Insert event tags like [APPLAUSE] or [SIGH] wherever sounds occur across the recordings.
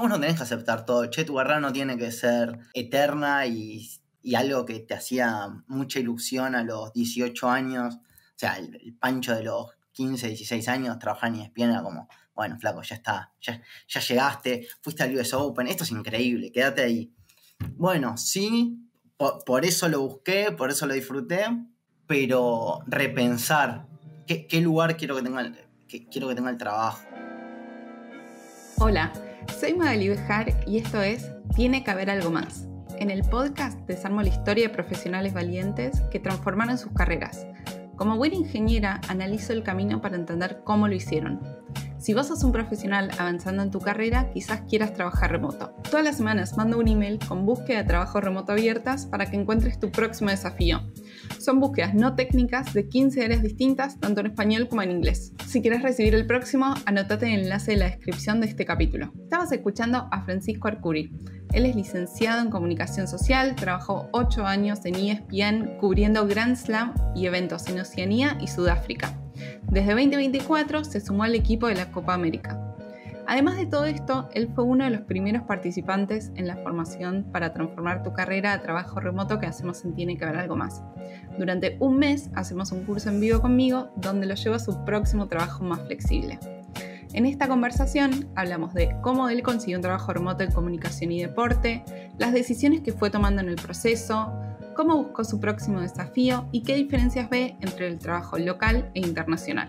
vos no tenés que aceptar todo. Che, tu guerra no tiene que ser eterna y, algo que te hacía mucha ilusión a los 18 años. O sea, el, pancho de los 15, 16 años trabajar en ESPN como, bueno, flaco, ya está, ya, llegaste, fuiste al US Open, esto es increíble, quédate ahí. Bueno, sí, por, eso lo busqué, por eso lo disfruté, pero repensar qué, lugar quiero que, tenga quiero que tenga el trabajo. Hola. Soy Magali Bejar y esto es Tiene que haber algo más. En el podcast desarmo la historia de profesionales valientes que transformaron sus carreras como buena ingeniera, analizo el camino para entender cómo lo hicieron. Si vos sos un profesional avanzando en tu carrera, quizás quieras trabajar remoto. Todas las semanas mando un email con búsqueda de trabajo remoto abiertas para que encuentres tu próximo desafío. Son búsquedas no técnicas de 15 áreas distintas, tanto en español como en inglés. Si quieres recibir el próximo, anótate en el enlace de la descripción de este capítulo. Estabas escuchando a Francisco Arcuri él es licenciado en comunicación social, trabajó 8 años en ESPN cubriendo Grand Slam y eventos en Oceanía y Sudáfrica. Desde 2024 se sumó al equipo de la Copa América. Además de todo esto, él fue uno de los primeros participantes en la formación para transformar tu carrera a trabajo remoto que hacemos en Tiene que ver algo más. Durante un mes hacemos un curso en vivo conmigo donde lo lleva a su próximo trabajo más flexible. En esta conversación hablamos de cómo él consiguió un trabajo remoto en comunicación y deporte, las decisiones que fue tomando en el proceso, cómo buscó su próximo desafío y qué diferencias ve entre el trabajo local e internacional.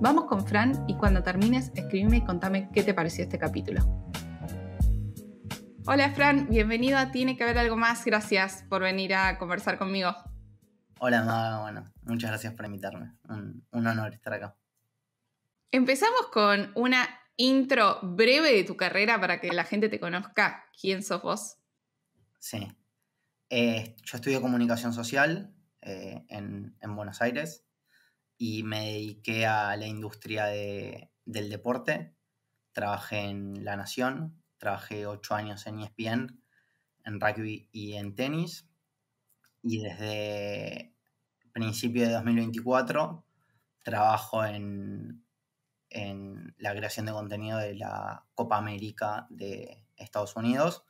Vamos con Fran y cuando termines escríbeme y contame qué te pareció este capítulo. Hola Fran, bienvenido a Tiene que haber algo más. Gracias por venir a conversar conmigo. Hola bueno, muchas gracias por invitarme. un honor estar acá. Empezamos con una intro breve de tu carrera para que la gente te conozca. ¿Quién sos vos? Sí. Eh, yo estudié comunicación social eh, en, Buenos Aires y me dediqué a la industria del deporte. Trabajé en La Nación, trabajé ocho años en ESPN, en rugby y en tenis. Y desde principio de 2024 trabajo en en la creación de contenido de la Copa América de Estados Unidos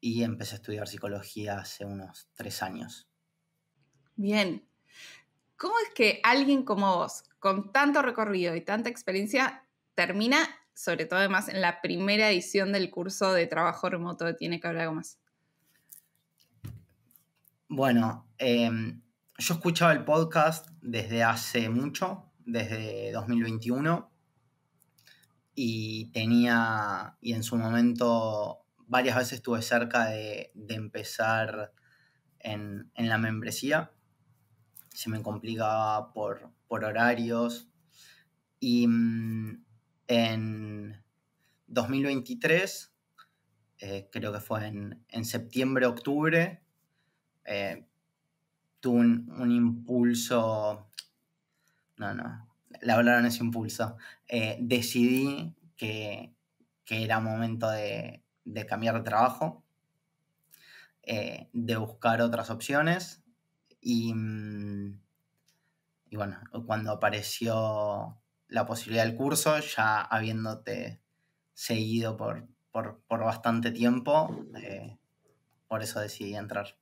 y empecé a estudiar psicología hace unos tres años. Bien. ¿Cómo es que alguien como vos, con tanto recorrido y tanta experiencia, termina, sobre todo además, en la primera edición del curso de trabajo remoto de Tiene que hablar algo más? Bueno, em, yo escuchaba el podcast desde hace mucho, desde 2021 y tenía, y en su momento varias veces estuve cerca de, empezar en, la membresía. Se me complicaba por, horarios. Y mm, en 2023, eh, creo que fue en, septiembre, octubre, eh, tuve un impulso no, no. La hablaron ese impulso. Eh, decidí que, era momento de, cambiar de trabajo, eh, de buscar otras opciones. Mm, y, bueno, cuando apareció la posibilidad del curso, ya habiéndote seguido por, bastante tiempo, eh, por eso decidí entrar.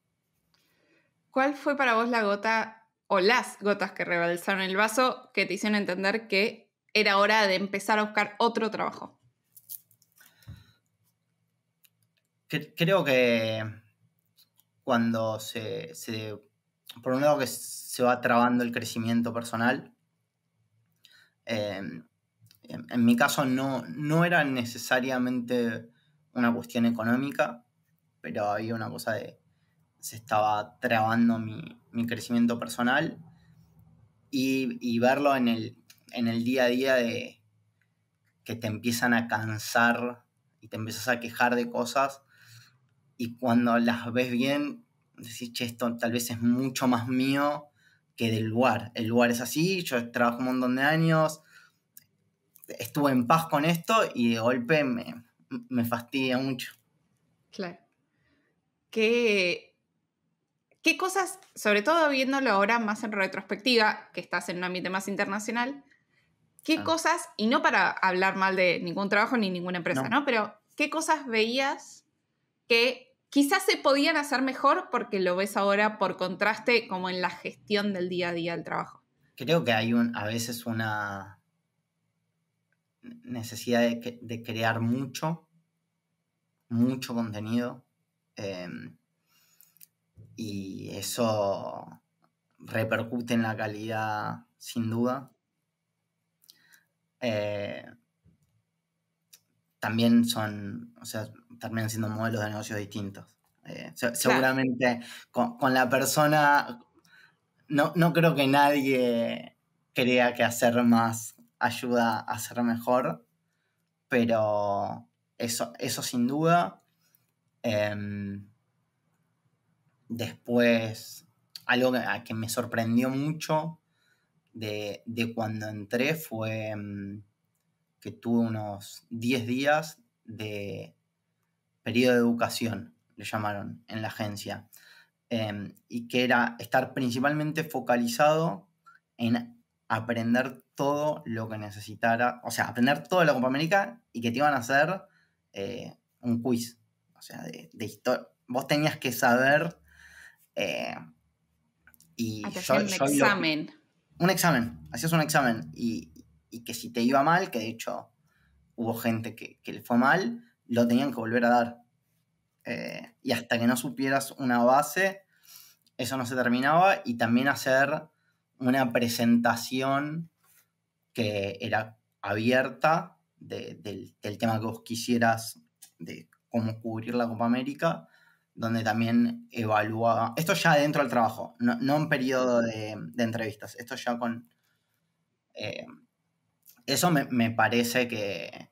¿Cuál fue para vos la gota o las gotas que rebalsaron el vaso que te hicieron entender que era hora de empezar a buscar otro trabajo? Creo que cuando se, por un lado que se va trabando el crecimiento personal, em, en, en, mi caso no, no era necesariamente una cuestión económica, pero había una cosa de se estaba trabando mi, crecimiento personal y, verlo en el, en el día a día de que te empiezan a cansar y te empiezas a quejar de cosas y cuando las ves bien decís, che, esto tal vez es mucho más mío que del lugar. El lugar es así, yo trabajo un montón de años, estuve en paz con esto y de golpe me, me fastidia mucho. Claro. ¿Qué ¿Qué cosas, sobre todo viéndolo ahora más en retrospectiva, que estás en un ambiente más internacional, qué ah. cosas, y no para hablar mal de ningún trabajo ni ninguna empresa, no. Pero qué cosas veías que quizás se podían hacer mejor porque lo ves ahora por contraste como en la gestión del día a día del trabajo? Creo que hay a veces una necesidad de, crear mucho, mucho contenido. Em, y eso repercute en la calidad sin duda. Eh, también son, o sea, terminan siendo modelos de negocios distintos. Eh, seguramente con, la persona, no, creo que nadie crea que hacer más ayuda a ser mejor, pero eso, eso sin duda. Em, Después, algo que, me sorprendió mucho de, cuando entré fue mm, que tuve unos 10 días de periodo de educación, le llamaron, en la agencia. Em, y que era estar principalmente focalizado en aprender todo lo que necesitara, o sea, aprender toda la Copa América y que te iban a hacer eh, un quiz, o sea, de, de historia. Vos tenías que saber eh, y un examen. un examen, hacías un examen y, que si te iba mal, que de hecho hubo gente que, le fue mal, lo tenían que volver a dar. Eh, y hasta que no supieras una base, eso no se terminaba. Y también hacer una presentación que era abierta del, del, tema que vos quisieras, de cómo cubrir la Copa América, donde también evalúa, esto ya dentro del trabajo, no, no un periodo de, entrevistas, esto ya con... Eh, eso me, parece que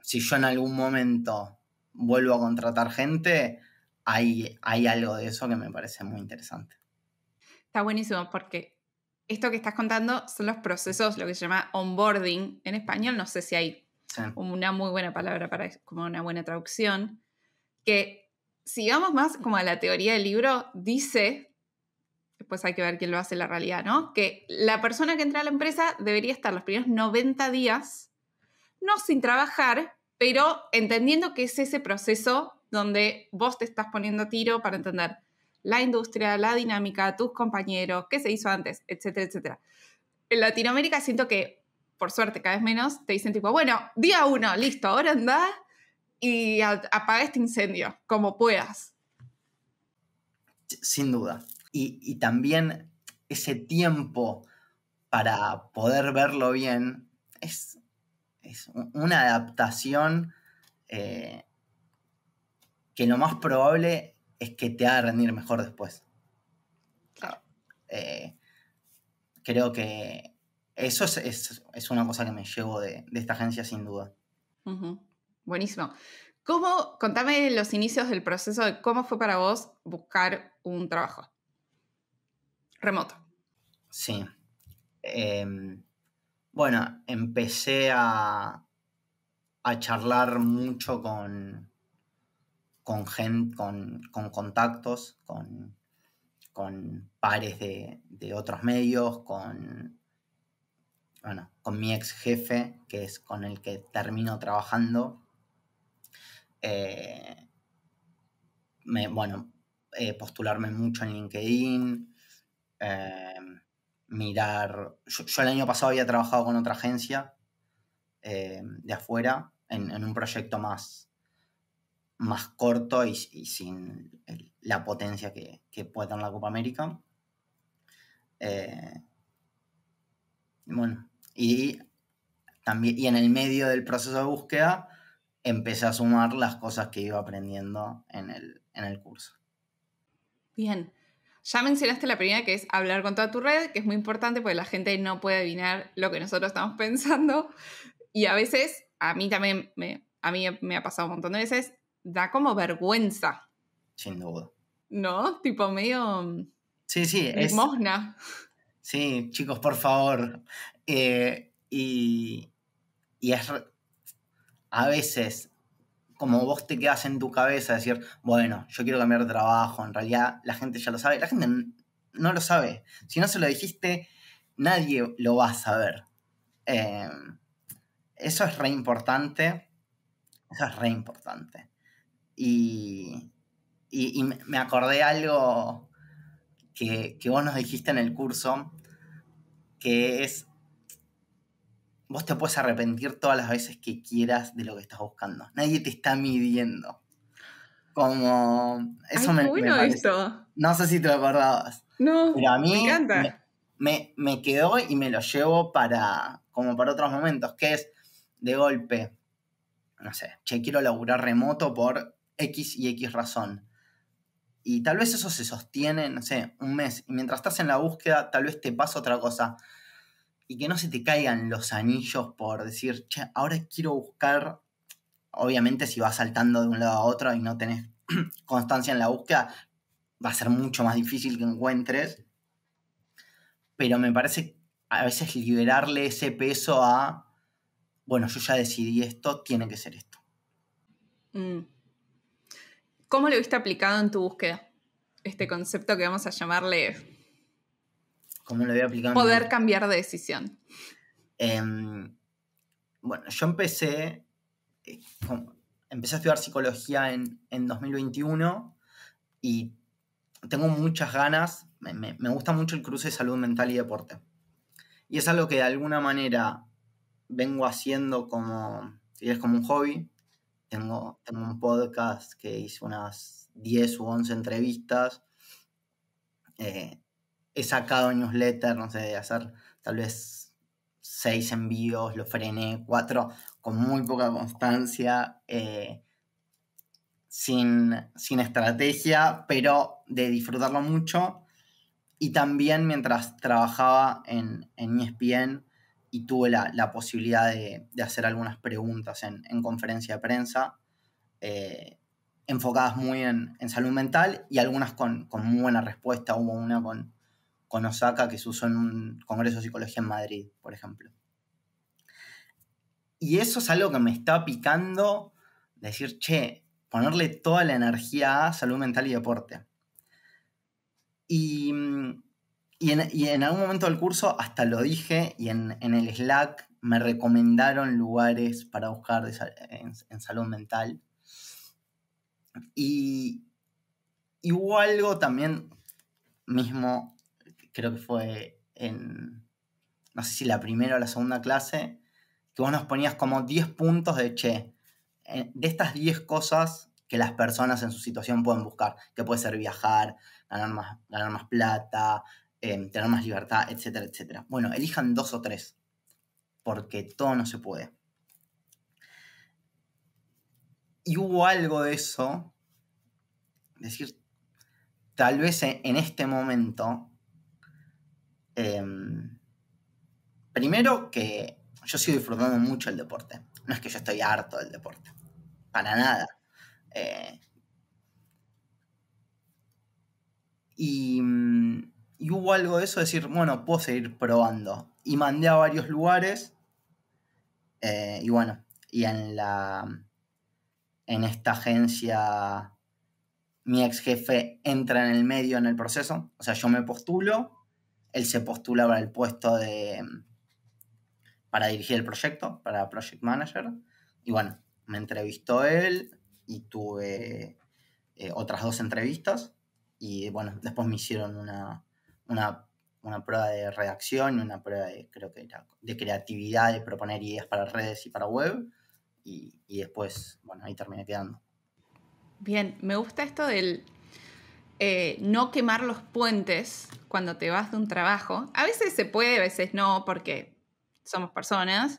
si yo en algún momento vuelvo a contratar gente, hay, hay algo de eso que me parece muy interesante. Está buenísimo porque esto que estás contando son los procesos, lo que se llama onboarding en español, no sé si hay una muy buena palabra para como una buena traducción, que Sigamos más como a la teoría del libro, dice, después pues hay que ver quién lo hace en la realidad, ¿no? Que la persona que entra a la empresa debería estar los primeros 90 días, no sin trabajar, pero entendiendo que es ese proceso donde vos te estás poniendo tiro para entender la industria, la dinámica, tus compañeros, qué se hizo antes, etcétera, etcétera. En Latinoamérica siento que, por suerte, cada vez menos, te dicen tipo, bueno, día uno, listo, ahora anda y apaga este incendio como puedas. Sin duda. Y, también ese tiempo para poder verlo bien es, una adaptación eh, que lo más probable es que te haga rendir mejor después. Claro. Eh, creo que eso es, una cosa que me llevo de, esta agencia sin duda. Buenísimo. ¿Cómo, contame los inicios del proceso de cómo fue para vos buscar un trabajo remoto? Sí. Em, bueno, empecé a, charlar mucho con, con con, contactos, con, pares de, otros medios, con, con mi ex jefe, que es con el que termino trabajando, eh, bueno, eh, postularme mucho en LinkedIn, eh, mirar, yo, el año pasado había trabajado con otra agencia de afuera en, un proyecto más, más corto y, sin la potencia que, que, puede tener la Copa América. bueno, y también y en el medio del proceso de búsqueda empecé a sumar las cosas que iba aprendiendo en el, curso. Bien. Ya mencionaste la primera que es hablar con toda tu red, que es muy importante porque la gente no puede adivinar lo que nosotros estamos [LAUGHS] pensando. Y a veces, a mí también me, a mí me ha pasado un montón de veces, da como vergüenza. Sin duda. ¿No? Tipo medio. Sí, sí. Es... Sí, chicos, por favor. Eh, y, y es, a veces como vos te quedas en tu cabeza decir, bueno, yo quiero cambiar de trabajo, en realidad la gente ya lo sabe, la gente no lo sabe. Si no se lo dijiste, nadie lo va a saber. Em, eso es re importante. Eso es re importante. Y, me acordé algo que, que, vos nos dijiste en el curso, que es vos te puedes arrepentir todas las veces que quieras de lo que estás buscando. Nadie te está midiendo. Como. Eso me, No sé si te acordabas. No. Pero a mí. Me encanta. quedó y me lo llevo para. Como para otros momentos, que es de golpe. No sé, che, quiero laburar remoto por X y X razón. Y tal vez eso se sostiene, no sé, un mes. Y mientras estás en la búsqueda, tal vez te pasa otra cosa y que no se te caigan los anillos por decir, che, ahora quiero buscar, obviamente si vas saltando de un lado a otro y no tenés [CLEARS THROAT] constancia en la búsqueda, va a ser mucho más difícil que encuentres, pero me parece a veces liberarle ese peso a, bueno, yo ya decidí esto, tiene que ser esto. Mm. ¿Cómo lo viste aplicado en tu búsqueda? Este concepto que vamos a llamarle ¿Cómo lo voy aplicando? Poder cambiar de decisión. Em, bueno, yo empecé, eh, empecé a estudiar psicología en, 2021 y tengo muchas ganas, me, gusta mucho el cruce de salud mental y deporte. Y es algo que de alguna manera vengo haciendo como, es como un hobby. Tengo, tengo un podcast que hice unas 10 u 11 entrevistas. Eh, he sacado newsletter, no sé, de hacer tal vez seis envíos, lo frené, cuatro, con muy poca constancia, eh, sin, estrategia, pero de disfrutarlo mucho. Y también mientras trabajaba en, en ESPN y tuve la, posibilidad de, hacer algunas preguntas en, conferencia de prensa, eh, enfocadas muy en, salud mental y algunas con, con muy buena respuesta. Hubo una con, con Osaka que se usó en un Congreso de Psicología en Madrid, por ejemplo. Y eso es algo que me está picando, decir, che, ponerle toda la energía a salud mental y deporte. Y, en, algún momento del curso hasta lo dije y en, el Slack me recomendaron lugares para buscar en, salud mental. Y, y hubo algo también mismo creo que fue en, no sé si la primera o la segunda clase, que vos nos ponías como 10 puntos de, che, eh, de estas 10 cosas que las personas en su situación pueden buscar, que puede ser viajar, ganar más, ganar más plata, em, tener más libertad, etcétera, etcétera. Bueno, elijan dos o tres, porque todo no se puede. Y hubo algo de eso, decir, tal vez en este momento Em, primero que yo sigo disfrutando mucho el deporte. No es que yo estoy harto del deporte. Para nada. Eh, mm, y, hubo algo de eso, decir, bueno, puedo seguir probando. Y mandé a varios lugares. Eh, y bueno, y en la. En esta agencia, mi ex jefe entra en el medio en el proceso. O sea, yo me postulo él se postulaba para el puesto de mm, para dirigir el proyecto, para Project Manager. Y bueno, me entrevistó él y tuve eh, otras dos entrevistas. Y bueno, después me hicieron una, una, prueba de redacción una prueba de, creo que de creatividad, de proponer ideas para redes y para web. Y, y después, bueno, ahí terminé quedando. Bien, me gusta esto del eh, no quemar los puentes cuando te vas de un trabajo. A veces se puede, a veces no, porque somos personas.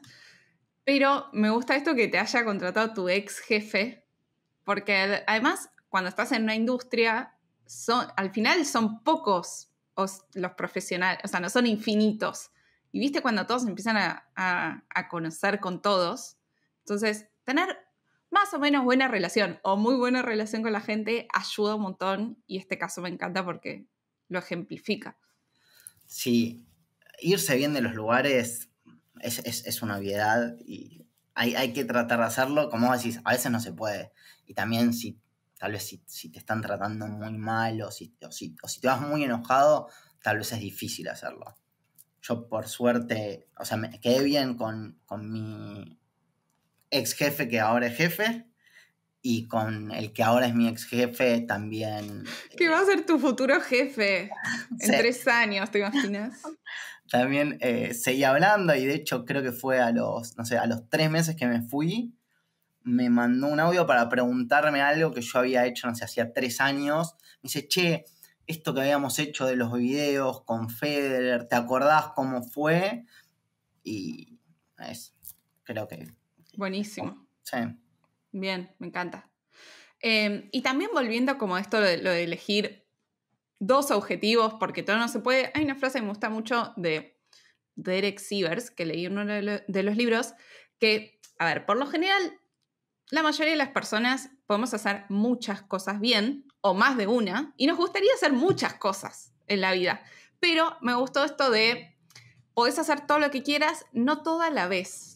Pero me gusta esto que te haya contratado tu ex jefe, porque además cuando estás en una industria, son, al final son pocos los profesionales, o sea, no son infinitos. Y viste cuando todos empiezan a, a, a conocer con todos. Entonces, tener más o menos buena relación o muy buena relación con la gente ayuda un montón y este caso me encanta porque lo ejemplifica. Sí, irse bien de los lugares es, una obviedad y hay, que tratar de hacerlo, como decís, a veces no se puede. Y también si tal vez si, te están tratando muy mal o si, te vas muy enojado, tal vez es difícil hacerlo. Yo por suerte, o sea, me quedé bien con, con mi ex jefe que ahora es jefe y con el que ahora es mi ex jefe también. Que va a ser tu futuro jefe en tres años, ¿te imaginas? [LAUGHS] También eh, seguí hablando y de hecho creo que fue a los, a los tres meses que me fui, me mandó un audio para preguntarme algo que yo había hecho, no sé, hacía tres años. Me dice, che, esto que habíamos hecho de los videos con Federer, ¿te acordás cómo fue? Y es, creo que Buenísimo. Bien, me encanta. Em, y también volviendo como esto lo de, elegir dos objetivos, porque todo no se puede. Hay una frase que me gusta mucho de Derek Sievers, que leí en uno de los libros, que, a ver, por lo general, la mayoría de las personas podemos hacer muchas cosas bien, o más de una, y nos gustaría hacer muchas cosas en la vida. Pero me gustó esto de, podés hacer todo lo que quieras, no toda a la vez.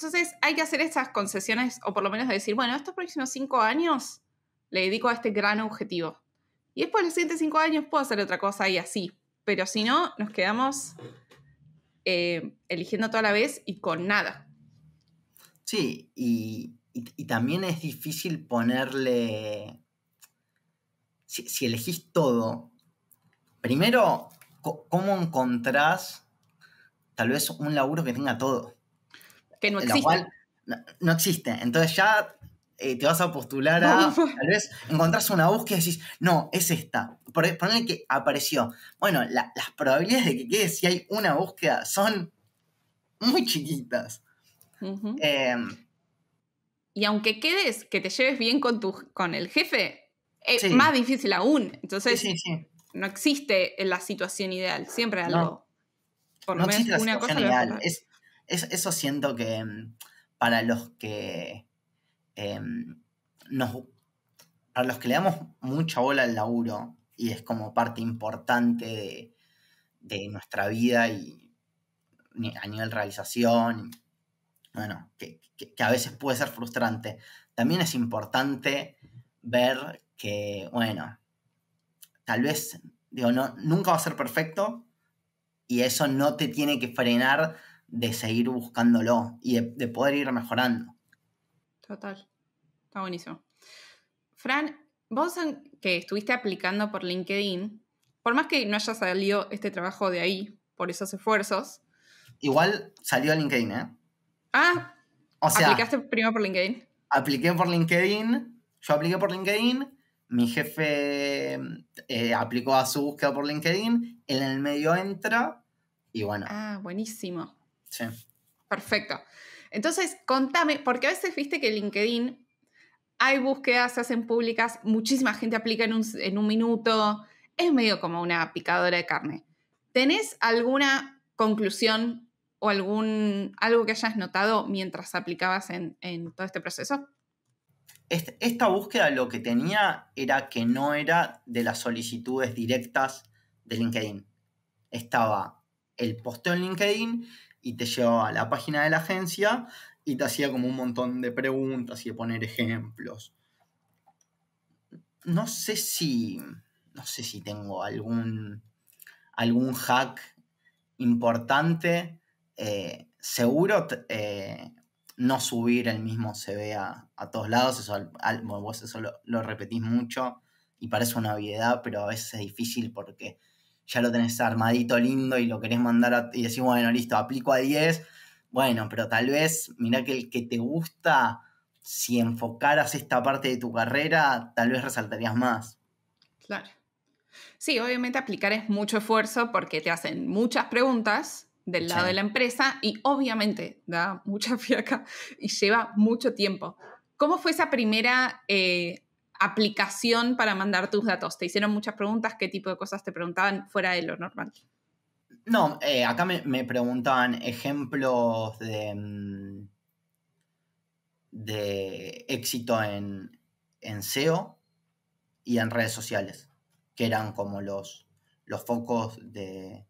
Entonces hay que hacer estas concesiones, o por lo menos decir, bueno, estos próximos cinco años le dedico a este gran objetivo. Y después en los siguientes cinco años puedo hacer otra cosa y así. Pero si no, nos quedamos eh, eligiendo toda la vez y con nada. Sí, y, también es difícil ponerle... Si, si elegís todo, primero, ¿cómo encontrás tal vez un laburo que tenga todo? Que no existe. no, existe. Entonces ya eh, te vas a postular a. tal vez encontrás una búsqueda y decís, no, es esta. Por, ponle que apareció. Bueno, las probabilidades de que quedes si hay una búsqueda son muy chiquitas. Em, y aunque quedes, que te lleves bien con, con el jefe, es más difícil aún. Entonces, no existe la situación ideal, siempre algo. por lo menos una cosa. Ideal eso siento que mm, para los que em, nos, para los que le damos mucha bola al laburo y es como parte importante de, nuestra vida y a nivel realización, bueno, que, a veces puede ser frustrante. También es importante ver que, bueno, tal vez, digo, no, nunca va a ser perfecto y eso no te tiene que frenar de seguir buscándolo y de, poder ir mejorando. Total. Está buenísimo. Fran, vos que estuviste aplicando por LinkedIn, por más que no haya salido este trabajo de ahí, por esos esfuerzos. Igual salió a LinkedIn, ¿eh? Ah, o sea, aplicaste primero por LinkedIn. Apliqué por LinkedIn, yo apliqué por LinkedIn, mi jefe eh, aplicó a su búsqueda por LinkedIn, él en el medio entra y bueno. Ah, buenísimo. Sí. Perfecto. Entonces, contame, porque a veces viste que LinkedIn hay búsquedas, se hacen públicas, muchísima gente aplica en un, minuto, es medio como una picadora de carne. ¿Tenés alguna conclusión o algún, algo que hayas notado mientras aplicabas en, en todo este proceso? esta búsqueda lo que tenía era que no era de las solicitudes directas de LinkedIn. Estaba el posteo en LinkedIn y te llevaba a la página de la agencia y te hacía como un montón de preguntas y de poner ejemplos. No sé si. No sé si tengo algún. algún hack importante. Eh, seguro eh, no subir el mismo CV a, a todos lados. Eso, vos eso lo, lo repetís mucho y parece una obviedad, pero a veces es difícil porque ya lo tenés armadito lindo y lo querés mandar y decís, bueno, listo, aplico a 10. Bueno, pero tal vez, mira que el que te gusta, si enfocaras esta parte de tu carrera, tal vez resaltarías más. Claro. Sí, obviamente aplicar es mucho esfuerzo porque te hacen muchas preguntas del lado de la empresa y obviamente da mucha [LAUGHS] fiaca y lleva mucho tiempo. ¿Cómo fue esa primera eh, aplicación para mandar tus datos? ¿Te hicieron muchas preguntas? ¿Qué tipo de cosas te preguntaban fuera de lo normal? No, eh, acá me, preguntaban ejemplos de, mm, de éxito en, SEO y en redes sociales, que eran como los, los focos de,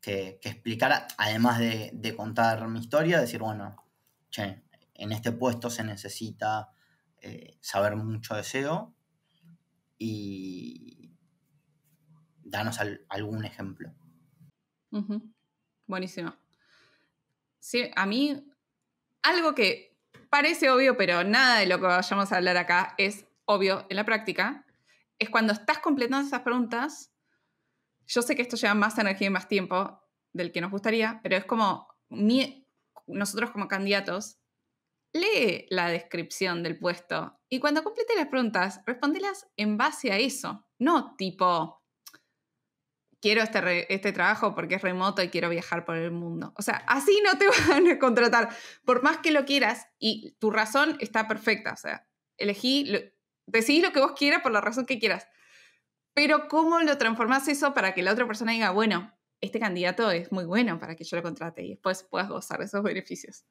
que, explicara, además de, contar mi historia, decir, bueno, en este puesto se necesita eh, saber mucho deseo... y danos algún ejemplo. Buenísimo. Sí, a mí algo que parece obvio, pero nada de lo que vayamos a hablar acá es obvio en la práctica, es cuando estás completando esas preguntas, yo sé que esto lleva más energía y más tiempo del que nos gustaría, pero es como nosotros como candidatos lee la descripción del puesto y cuando complete las preguntas, respóndelas en base a eso, no tipo, quiero este, este trabajo porque es remoto y quiero viajar por el mundo. O sea, así no te [LAUGHS] van a contratar, por más que lo quieras y tu razón está perfecta, o sea, elegí, decidí lo que vos quieras por la razón que quieras. Pero ¿cómo lo transformas eso para que la otra persona diga, bueno, este candidato es muy bueno para que yo lo contrate y después puedas gozar de esos beneficios?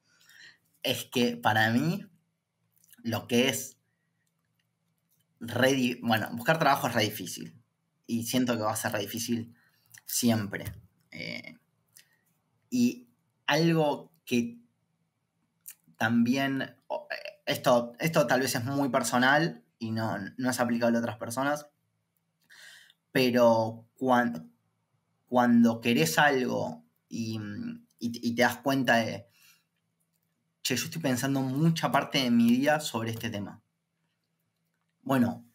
es que para mí lo que es... bueno, buscar trabajo es re difícil. Y siento que va a ser re difícil siempre. Eh, y algo que también, eh, esto, esto tal vez es muy personal y no, es aplicable a otras personas, pero cuando, querés algo y te das cuenta de, yo estoy pensando mucha parte de mi día sobre este tema. Bueno,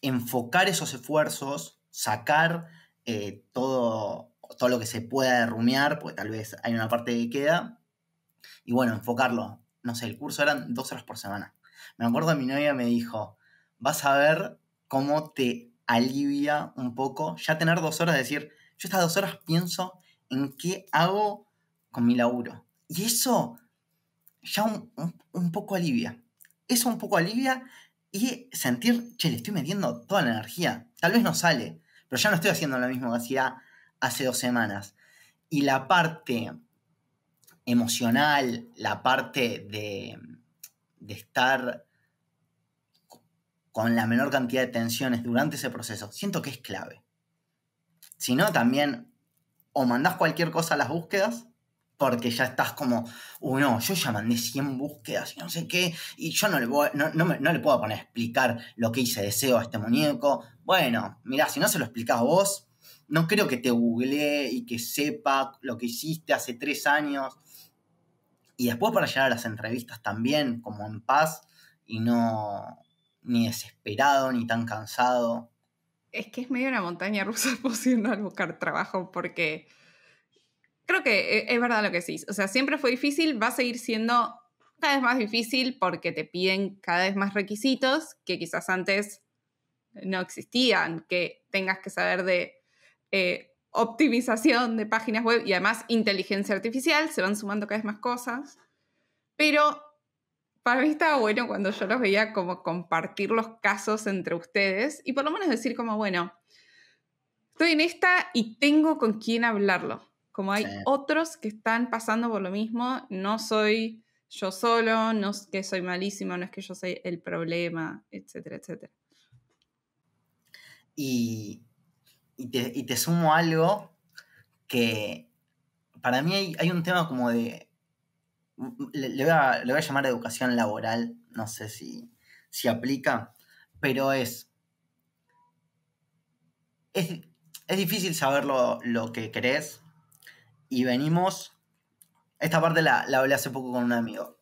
enfocar esos esfuerzos, sacar eh, todo, todo lo que se pueda rumiar, porque tal vez hay una parte que queda, y bueno, enfocarlo. No sé, el curso eran dos horas por semana. Me acuerdo mi novia me dijo, vas a ver cómo te alivia un poco ya tener dos horas, decir, yo estas dos horas pienso en qué hago con mi laburo. Y eso ya un, poco alivia. Eso un poco alivia y sentir, che, le estoy metiendo toda la energía. Tal vez no sale, pero ya no estoy haciendo lo mismo que hacía hace dos semanas. Y la parte emocional, la parte de, de estar con la menor cantidad de tensiones durante ese proceso, siento que es clave. Si no, también o mandás cualquier cosa a las búsquedas porque ya estás como, uno yo ya mandé 100 búsquedas y no sé qué, y yo no le, no, le puedo poner a explicar lo que hice deseo a este muñeco. Bueno, mirá, si no se lo explicaba vos, no creo que te googlee y que sepa lo que hiciste hace tres años. Y después para llegar a las entrevistas también, como en paz y no ni desesperado ni tan cansado. Es que es medio una montaña rusa [LAUGHS] posible al buscar trabajo porque creo que eh, es verdad lo que decís. O sea, siempre fue difícil, va a seguir siendo cada vez más difícil porque te piden cada vez más requisitos que quizás antes no existían, que tengas que saber de eh, optimización de páginas web y además inteligencia artificial, se van sumando cada vez más cosas. Pero para mí estaba bueno cuando yo los veía como compartir los casos entre ustedes y por lo menos decir como, bueno, estoy en esta y tengo con quién hablarlo como hay otros que están pasando por lo mismo, no soy yo solo, no es que soy malísimo, no es que yo soy el problema, etcétera, etcétera. Y, y, te, y te, sumo algo que para mí hay, un tema como de, mm, le, voy a, llamar educación laboral, no sé si, si aplica, pero es, es, difícil saber lo, lo que crees, y venimos, esta parte la, hablé hace poco con un amigo,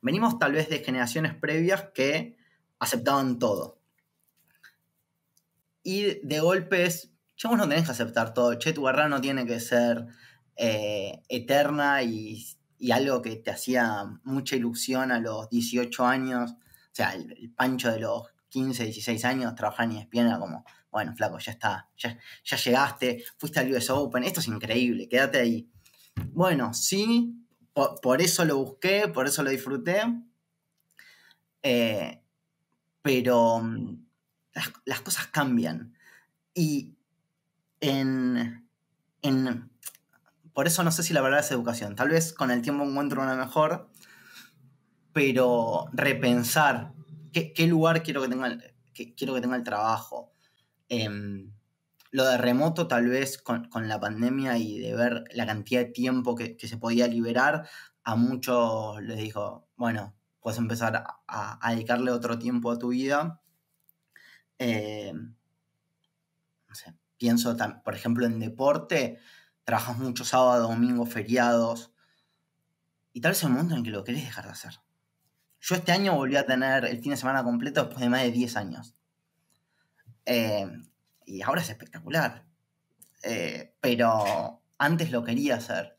venimos tal vez de generaciones previas que aceptaban todo. Y de golpes, che, vos no tenés que aceptar todo, che, tu guerra no tiene que ser eh, eterna y, y, algo que te hacía mucha ilusión a los 18 años, o sea, el, pancho de los 15, 16 años, trabajar en espina como bueno, flaco, ya está, ya, llegaste, fuiste al US Open, esto es increíble, quédate ahí. Bueno, sí, por, eso lo busqué, por eso lo disfruté, eh, pero mm, las, cosas cambian. Y en, Por eso no sé si la verdad es educación, tal vez con el tiempo encuentro una mejor, pero repensar qué, lugar quiero que tenga quiero que tenga el trabajo, Em, lo de remoto, tal vez con, la pandemia y de ver la cantidad de tiempo que, se podía liberar, a muchos les dijo, bueno, puedes empezar a, dedicarle otro tiempo a tu vida. Eh, no sé, pienso, por ejemplo, en deporte, trabajas mucho sábado, domingo, feriados, y tal vez es un momento en que lo querés dejar de hacer. Yo este año volví a tener el fin de semana completo después de más de 10 años. Eh, y ahora es espectacular. Eh, pero antes lo quería hacer.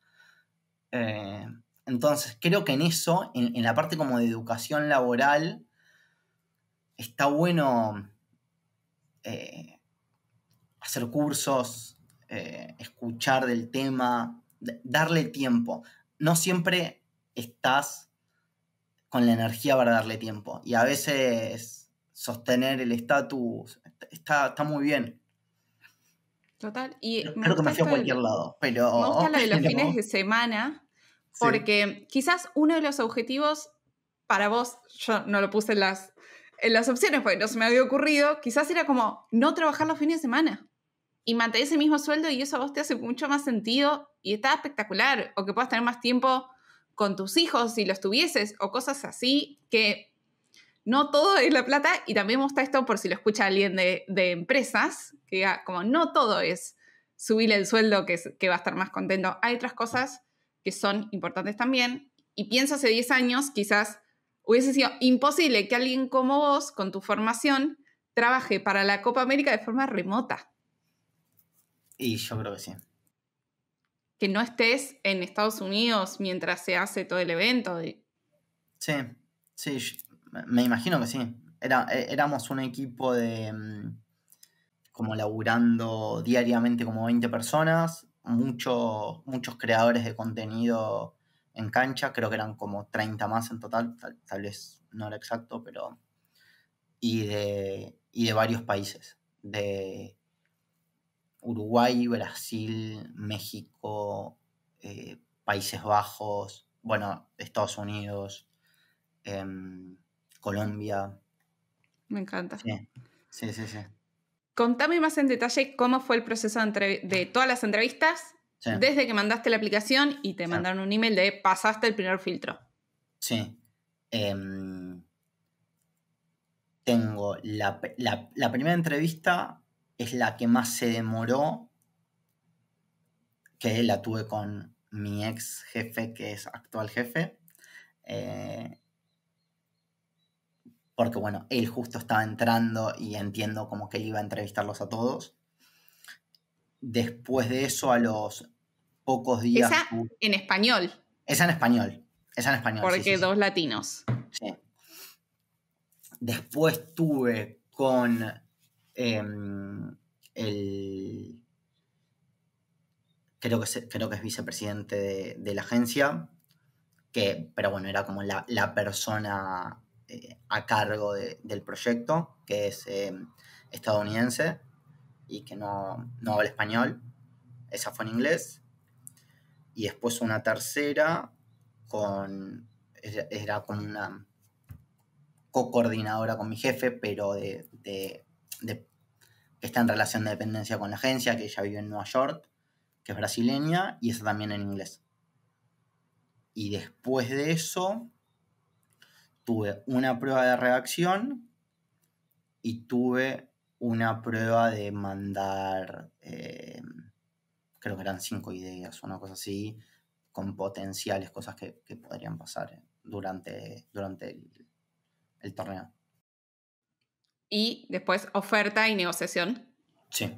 Eh, entonces, creo que en eso, en, la parte como de educación laboral, está bueno hacer cursos, escuchar del tema, darle tiempo. No siempre estás con la energía para darle tiempo. Y a veces sostener el estatus está, muy bien. Total. Y que me fui a cualquier lado, pero... Me gusta lo de [LAUGHS] los fines de semana, porque quizás uno de los objetivos para vos, yo no lo puse en las, en las opciones porque no se me había ocurrido, quizás era como no trabajar los fines de semana y mantener ese mismo sueldo y eso a vos te hace mucho más sentido y está espectacular, o que puedas tener más tiempo con tus hijos si los tuvieses, o cosas así que no todo es la plata, y también me gusta esto por si lo escucha alguien de, empresas, que diga, como no todo es subir el sueldo que, que va a estar más contento, hay otras cosas que son importantes también, y pienso hace 10 años quizás hubiese sido imposible que alguien como vos, con tu formación, trabaje para la Copa América de forma remota. Y yo creo que sí. Que no estés en Estados Unidos mientras se hace todo el evento. Sí, sí, me imagino que sí. Era, e, éramos un equipo de mm, como laburando diariamente como 20 personas, muchos muchos creadores de contenido en cancha, creo que eran como 30 más en total, tal, vez no era exacto, pero... Y de, y de varios países, de Uruguay, Brasil, México, eh, Países Bajos, bueno, Estados Unidos. Em, Colombia. Me encanta. Sí, sí, sí. Contame más en detalle cómo fue el proceso de, todas las entrevistas desde que mandaste la aplicación y te mandaron un email de pasaste el primer filtro. Sí. Em, tengo la, primera entrevista es la que más se demoró, que la tuve con mi ex jefe, que es actual jefe. Eh, porque bueno, él justo estaba entrando y entiendo como que él iba a entrevistarlos a todos. Después de eso, a los pocos días... Esa en español. Esa en español. Esa en español. Porque dos latinos. Sí. Después tuve con em, el... Creo que, es, creo que es vicepresidente de, la agencia, que, pero bueno, era como la, la persona eh, a cargo del proyecto, que es eh, estadounidense y que no, habla español. Esa fue en inglés. Y después una tercera con... Era con una co-coordinadora con mi jefe, pero de, que está en relación de dependencia con la agencia, que ella vive en Nueva York, que es brasileña, y esa también en inglés. Y después de eso, tuve una prueba de redacción y tuve una prueba de mandar, eh, creo que eran cinco ideas, o una cosa así, con potenciales cosas que, podrían pasar durante, durante el, torneo. Y después oferta y negociación. Sí.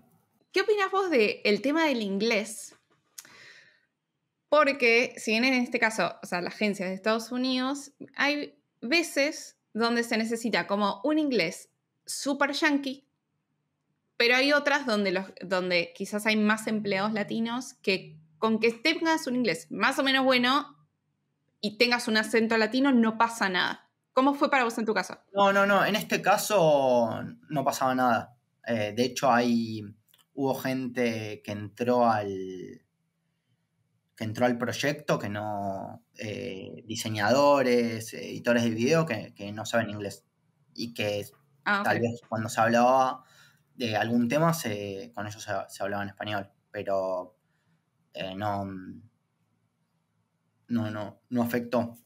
¿Qué opinas vos del tema del inglés? Porque si bien en este caso, o sea, la agencia de Estados Unidos, hay veces donde se necesita como un inglés súper yankee, pero hay otras donde, los, donde quizás hay más empleados latinos que con que tengas un inglés más o menos bueno y tengas un acento latino no pasa nada. ¿Cómo fue para vos en tu caso? No, no, no, en este caso no pasaba nada. Eh, de hecho, hay, hubo gente que entró al, que entró al proyecto, que no, eh, diseñadores, eh, editores de video que, no saben inglés y que ah, tal vez cuando se hablaba de algún tema, se, con ellos se, hablaba en español, pero eh, no, mm, no, no, no afectó.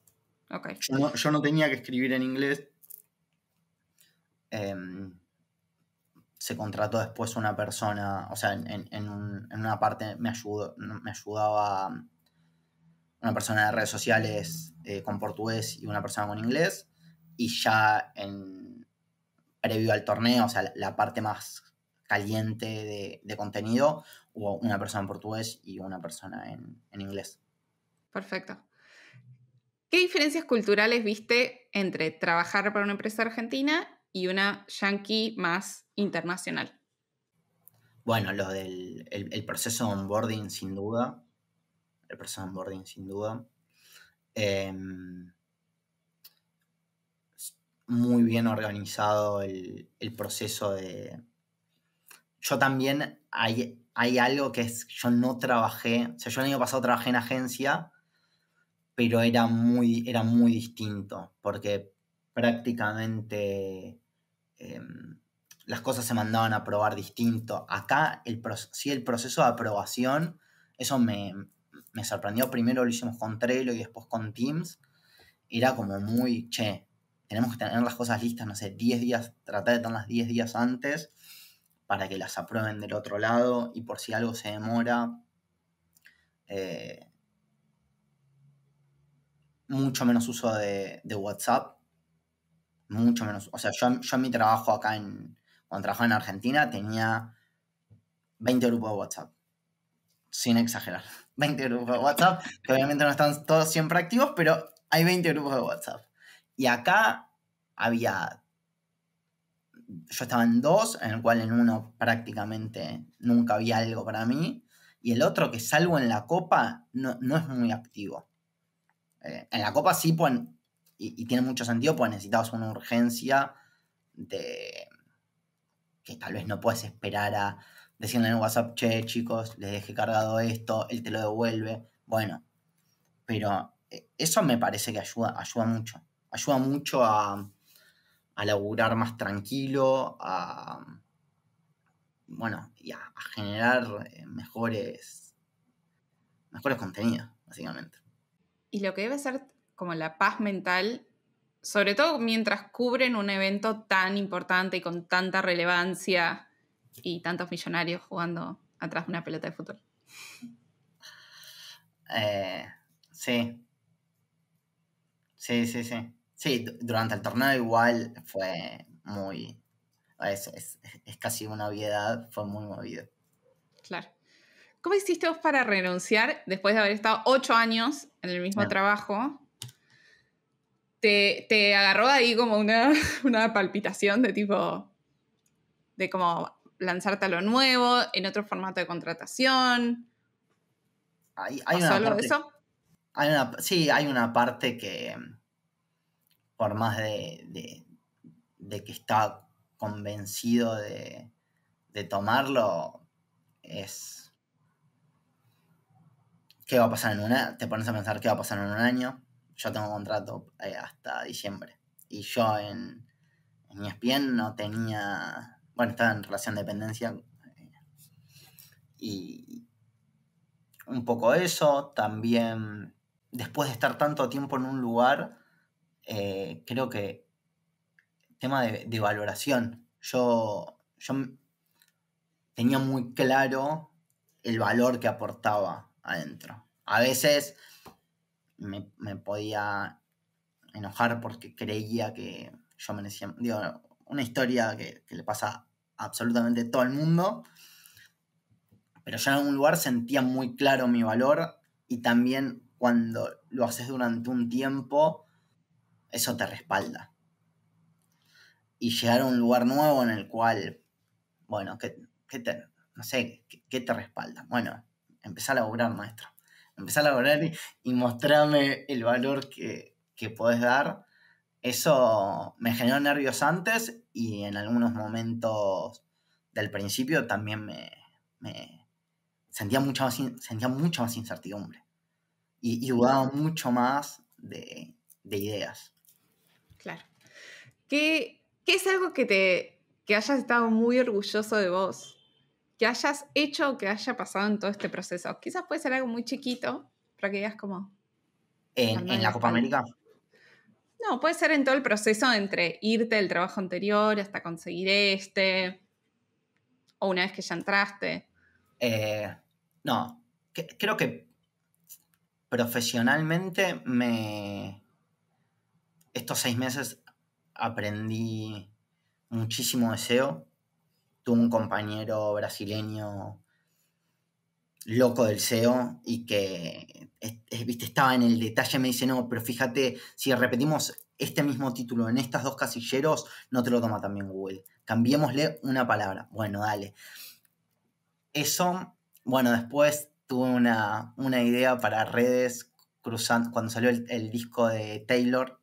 Yo, no, tenía que escribir en inglés. Em, se contrató después una persona, o sea, en, una parte me, ayudó, me ayudaba um, una persona de redes sociales eh, con portugués y una persona con inglés, y ya en previo al torneo, o sea, la, parte más caliente de, contenido, hubo una persona en portugués y una persona en, en inglés. Perfecto. ¿Qué diferencias culturales viste entre trabajar para una empresa argentina y una yankee más internacional. Bueno, lo del el, proceso de onboarding, sin duda. El proceso de onboarding, sin duda. Em, muy bien organizado el, el, proceso de... Yo también hay, hay algo que es, yo no trabajé, o sea, yo el año pasado trabajé en agencia, pero era muy, era muy distinto, porque prácticamente... Em, las cosas se mandaban a probar distinto. Acá el sí el proceso de aprobación, eso me, sorprendió. Primero lo hicimos con Trello y después con Teams. Era como muy, che, tenemos que tener las cosas listas, no sé, 10 días, tratar de tenerlas 10 días antes para que las aprueben del otro lado y por si algo se demora. Eh, mucho menos uso de, WhatsApp mucho menos. O sea, yo, yo en mi trabajo acá en, cuando trabajaba en Argentina tenía 20 grupos de WhatsApp. Sin exagerar. 20 [LAUGHS] grupos de WhatsApp, que obviamente no están todos siempre activos, pero hay 20 grupos de WhatsApp. Y acá había... Yo estaba en dos, en el cual en uno prácticamente nunca había algo para mí, y el otro que salgo en la copa no, es muy activo. Eh, en la copa sí, pues, y, tiene mucho sentido, pues necesitabas una urgencia de, que tal vez no puedes esperar a decirle en WhatsApp, che, chicos, les dejé cargado esto, él te lo devuelve. Bueno, pero eh, eso me parece que ayuda, ayuda mucho. Ayuda mucho a, laburar más tranquilo, a, bueno, y a, generar eh, mejores, mejores contenidos, básicamente. Y lo que debe ser como la paz mental sobre todo mientras cubren un evento tan importante y con tanta relevancia y tantos millonarios jugando atrás de una pelota de fútbol. Eh, sí. Sí, sí, sí. Sí, durante el torneo igual fue muy... Es, casi una obviedad, fue muy movido. Claro. ¿Cómo hiciste vos para renunciar después de haber estado ocho años en el mismo ah. trabajo? te, agarró ahí como [LAUGHS] una, palpitación de tipo, de como lanzarte a lo nuevo, en otro formato de contratación. Hay, hay una parte, eso? sí, hay una parte que, por más de, de, de que está convencido de, de, tomarlo, es... ¿Qué va a pasar en una? Te pones a pensar qué va a pasar en un año yo tengo contrato eh, hasta diciembre. Y yo en, en ESPN no tenía, bueno, estaba en relación de dependencia. Eh, y un poco eso, también después de estar tanto tiempo en un lugar, eh, creo que tema de, de valoración. Yo, yo tenía muy claro el valor que aportaba adentro. A veces me, podía enojar porque creía que yo merecía, digo, una historia que, le pasa a absolutamente todo el mundo, pero yo en algún lugar sentía muy claro mi valor y también cuando lo haces durante un tiempo, eso te respalda. Y llegar a un lugar nuevo en el cual, bueno, qué te, no sé, ¿qué, te respalda? Bueno, empezar a lograr, maestro. Empezar a hablar y, mostrarme el valor que, que podés dar. Eso me generó nervios antes y en algunos momentos del principio también me, sentía, mucho más, sentía mucho más incertidumbre y, y dudaba mucho más de, ideas. Claro. ¿Qué, es algo que te que hayas estado muy orgulloso de vos? que hayas hecho o que haya pasado en todo este proceso? Quizás puede ser algo muy chiquito, para que digas como... ¿En, la Copa América? No, puede ser en todo el proceso entre irte del trabajo anterior hasta conseguir este, o una vez que ya entraste. Eh, no, creo que profesionalmente me... Estos seis meses aprendí muchísimo deseo, tuve un compañero brasileño loco del SEO y que viste, estaba en el detalle, me dice, no, pero fíjate, si repetimos este mismo título en estas dos casilleros, no te lo toma también Google. Cambiémosle una palabra. Bueno, dale. Eso, bueno, después tuve una, idea para redes cruzando, cuando salió el, disco de Taylor,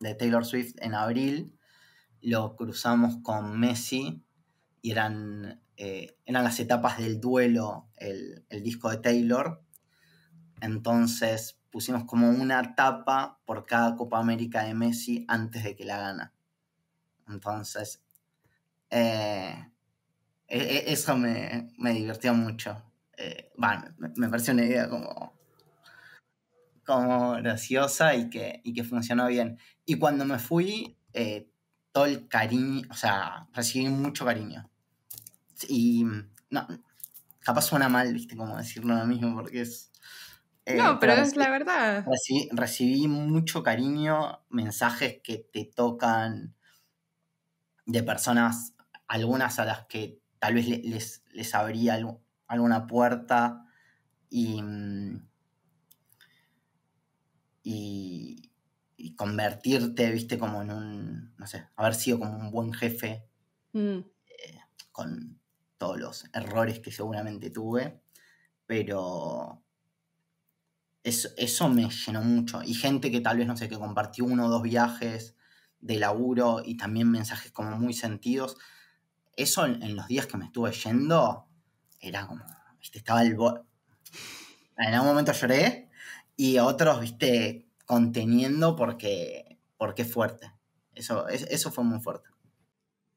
de Taylor Swift en abril, lo cruzamos con Messi y eran, eh, eran las etapas del duelo, el, disco de Taylor. Entonces pusimos como una tapa por cada Copa América de Messi antes de que la gana. Entonces, eh, e, e, eso me, me, divirtió mucho. Eh, me, pareció una idea como, como graciosa y que, y que funcionó bien. Y cuando me fui, todo el cariño, o sea, recibí mucho cariño. Y no, capaz suena mal, viste, como decirlo ahora mismo, porque es... Eh, no, pero, es la verdad. Recibí, mucho cariño, mensajes que te tocan de personas, algunas a las que tal vez les, les abría alguna puerta y, y, convertirte, viste, como en un, no sé, haber sido como un buen jefe mm. eh, con todos los errores que seguramente tuve, pero eso, me llenó mucho. Y gente que tal vez, no sé, que compartió uno o dos viajes de laburo y también mensajes como muy sentidos. Eso en, los días que me estuve yendo era como, estaba el... En algún momento lloré y otros, viste, conteniendo porque, porque fuerte. Eso, eso fue muy fuerte.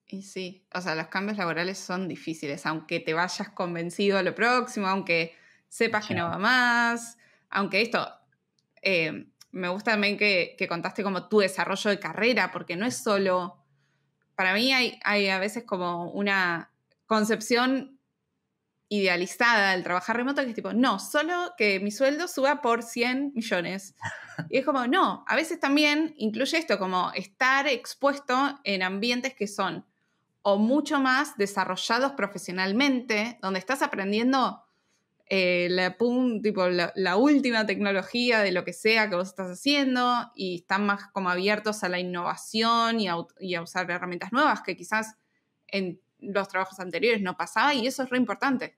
Y sí, o sea, los cambios laborales son difíciles, aunque te vayas convencido a lo próximo, aunque sepas que no va más, aunque esto, eh, me gusta también que, contaste como tu desarrollo de carrera, porque no es solo, para mí hay, hay a veces como una concepción idealizada del trabajar remoto que es tipo, no, solo que mi sueldo suba por 100 millones. [LAUGHS] Y es como, no, a veces también incluye esto, como estar expuesto en ambientes que son o mucho más desarrollados profesionalmente, donde estás aprendiendo eh, la, última tecnología de lo que sea que vos estás haciendo y están más como abiertos a la innovación y a, usar herramientas nuevas que quizás en los trabajos anteriores no pasaba y eso es re importante.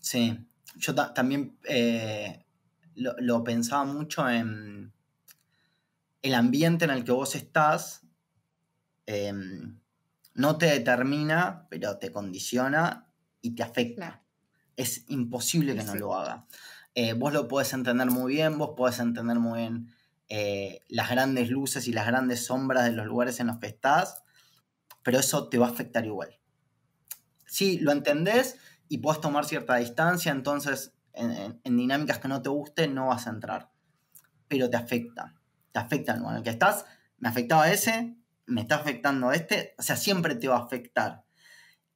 Sí, yo también eh, lo, pensaba mucho en el ambiente en el que vos estás Em, no te determina, pero te condiciona y te afecta. Es imposible que no lo haga. Eh, vos lo podés entender muy bien, vos podés entender muy bien eh, las grandes luces y las grandes sombras de los lugares en los que estás, pero eso te va a afectar igual. Si lo entendés y podés tomar cierta distancia, entonces en, dinámicas que no te gusten no vas a entrar, pero te afecta, te afecta el lugar en el que estás, me afectaba ese, me está afectando este, o sea, siempre te va a afectar.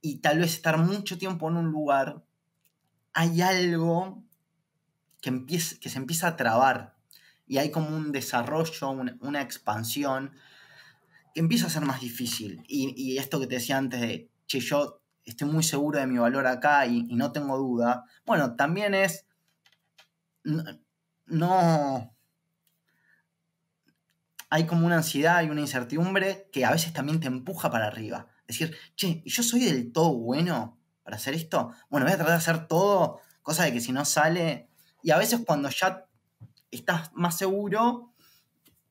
Y tal vez estar mucho tiempo en un lugar, hay algo que, empieza, que se empieza a trabar y hay como un desarrollo, una, expansión que empieza a ser más difícil. Y, esto que te decía antes de, che, yo estoy muy seguro de mi valor acá y, no tengo duda, bueno, también es, no hay como una ansiedad y una incertidumbre que a veces también te empuja para arriba. Decir, che, ¿yo soy del todo bueno para hacer esto? Bueno, voy a tratar de hacer todo, cosa de que si no sale... Y a veces cuando ya estás más seguro,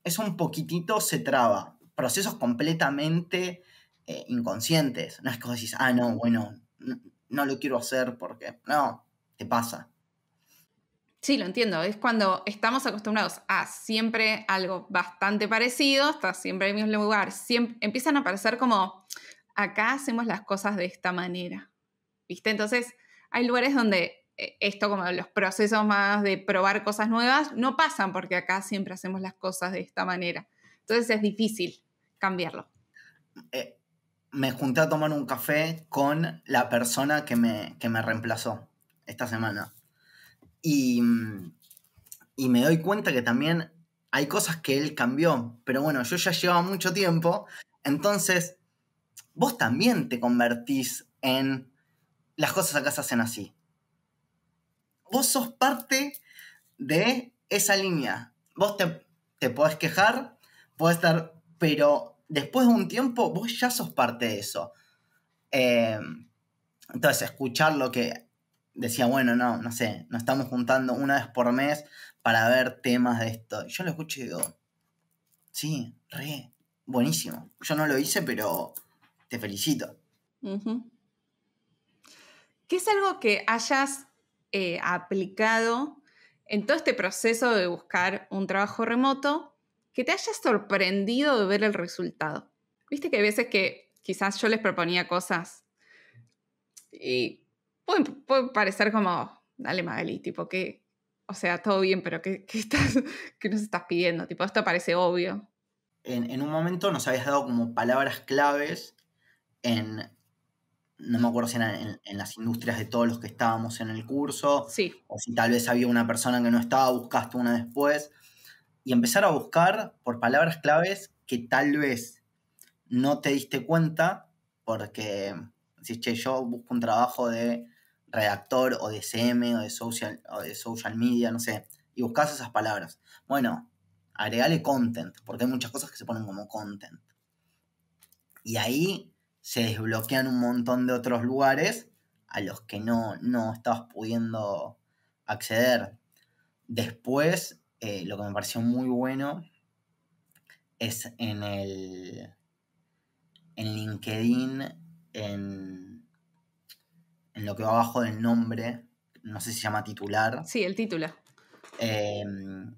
eso un poquitito se traba. Procesos completamente eh, inconscientes. No es que vos decís, ah, no, bueno, no lo quiero hacer porque... No, te pasa. Sí, lo entiendo. Es cuando estamos acostumbrados a siempre algo bastante parecido, hasta siempre en el mismo lugar. empiezan a aparecer como, acá hacemos las cosas de esta manera. ¿Viste? Entonces, hay lugares donde eh, esto, como los procesos más de probar cosas nuevas, no pasan porque acá siempre hacemos las cosas de esta manera. Entonces es difícil cambiarlo. Eh, me junté a tomar un café con la persona que me, que me reemplazó esta semana. Mm, y, me doy cuenta que también hay cosas que él cambió, pero bueno, yo ya llevaba mucho tiempo, entonces vos también te convertís en las cosas acá se hacen así. Vos sos parte de esa línea. Vos te, te podés quejar, podés estar, pero después de un tiempo vos ya sos parte de eso. Eh, entonces, escuchar lo que decía, bueno, no, no sé, nos estamos juntando una vez por mes para ver temas de esto. Y yo lo escuché y digo, sí, re, buenísimo. Yo no lo hice, pero te felicito. ¿Qué es algo que hayas eh, aplicado en todo este proceso de buscar un trabajo remoto que te haya sorprendido de ver el resultado? Viste que hay veces que quizás yo les proponía cosas y puede, parecer como, dale Magali, tipo que, o sea, todo bien, pero ¿qué, estás, [LAUGHS] nos estás pidiendo? Tipo, esto parece obvio. En, un momento nos habías dado como palabras claves en, no me acuerdo si eran en, las industrias de todos los que estábamos en el curso, sí. o si tal vez había una persona que no estaba, buscaste una después, y empezar a buscar por palabras claves que tal vez no te diste cuenta, porque si che, yo busco un trabajo de redactor o de CM o de social, o de social media, no sé, y buscas esas palabras. Bueno, agregale content, porque hay muchas cosas que se ponen como content. Y ahí se desbloquean un montón de otros lugares a los que no, no estabas pudiendo acceder. Después, eh, lo que me pareció muy bueno es en el en LinkedIn, en en lo que va abajo del nombre, no sé si se llama titular. Sí, el título. Em,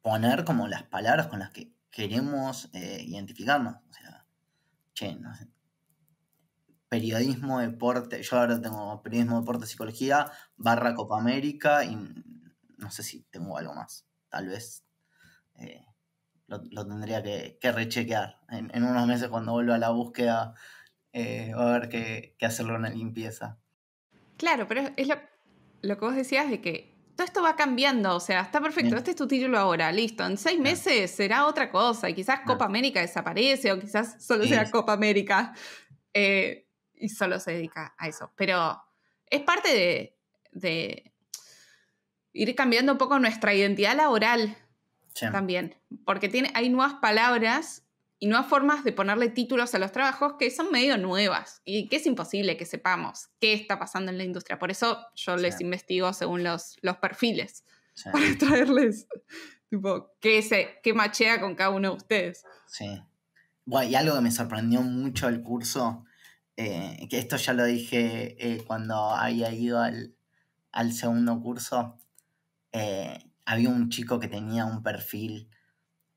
poner como las palabras con las que queremos eh, identificarnos. O sea, che, no sé. Periodismo, deporte. Yo ahora tengo periodismo, deporte, psicología, barra Copa América y no sé si tengo algo más. Tal vez eh, lo, tendría que, rechequear en, en, unos meses cuando vuelva a la búsqueda eh, va a haber que, hacerlo una limpieza. Claro, pero es lo, que vos decías de que todo esto va cambiando, o sea, está perfecto, este es tu título ahora, listo, en seis meses será otra cosa, y quizás Copa América desaparece o quizás solo sea Copa América eh, y solo se dedica a eso, pero es parte de, ir cambiando un poco nuestra identidad laboral también, porque tiene, hay nuevas palabras y nuevas formas de ponerle títulos a los trabajos que son medio nuevas y que es imposible que sepamos qué está pasando en la industria. Por eso yo les investigo según los, perfiles para [LAUGHS] traerles tipo, qué, se, qué machea con cada uno de ustedes. Sí. Bueno, y algo que me sorprendió mucho el curso, eh, que esto ya lo dije eh, cuando había ido al, segundo curso, eh, había un chico que tenía un perfil